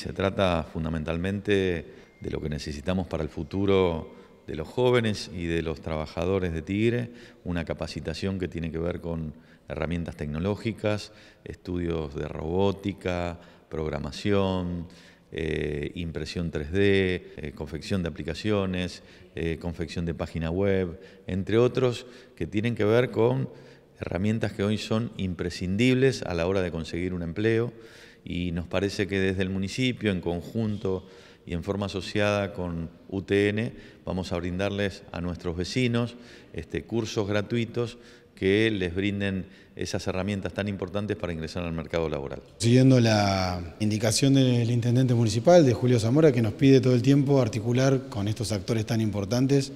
Se trata fundamentalmente de lo que necesitamos para el futuro de los jóvenes y de los trabajadores de Tigre, una capacitación que tiene que ver con herramientas tecnológicas, estudios de robótica, programación, eh, impresión 3D, eh, confección de aplicaciones, eh, confección de página web, entre otros que tienen que ver con herramientas que hoy son imprescindibles a la hora de conseguir un empleo y nos parece que desde el municipio, en conjunto y en forma asociada con UTN, vamos a brindarles a nuestros vecinos este, cursos gratuitos que les brinden esas herramientas tan importantes para ingresar al mercado laboral. Siguiendo la indicación del intendente municipal, de Julio Zamora, que nos pide todo el tiempo articular con estos actores tan importantes,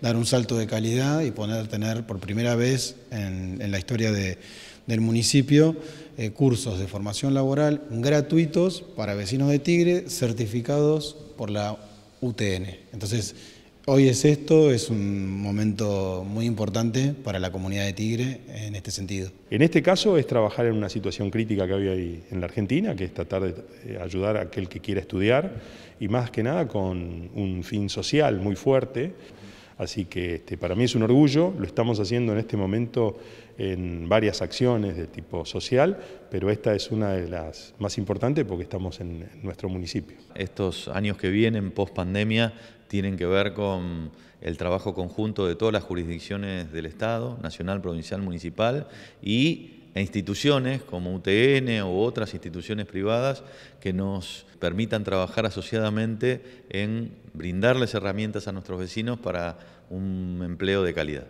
dar un salto de calidad y poner tener por primera vez en, la historia del municipio eh, cursos de formación laboral gratuitos para vecinos de Tigre, certificados por la UTN. Entonces, hoy es esto, es un momento muy importante para la comunidad de Tigre en este sentido. En este caso es trabajar en una situación crítica que había ahí en la Argentina, que es tratar de eh, ayudar a aquel que quiera estudiar, y más que nada con un fin social muy fuerte. Así que este, para mí es un orgullo, lo estamos haciendo en este momento en varias acciones de tipo social, pero esta es una de las más importantes porque estamos en nuestro municipio. Estos años que vienen, post pandemia, tienen que ver con el trabajo conjunto de todas las jurisdicciones del Estado, nacional, provincial, municipal, y e instituciones como UTN u otras instituciones privadas que nos permitan trabajar asociadamente en brindarles herramientas a nuestros vecinos para un empleo de calidad.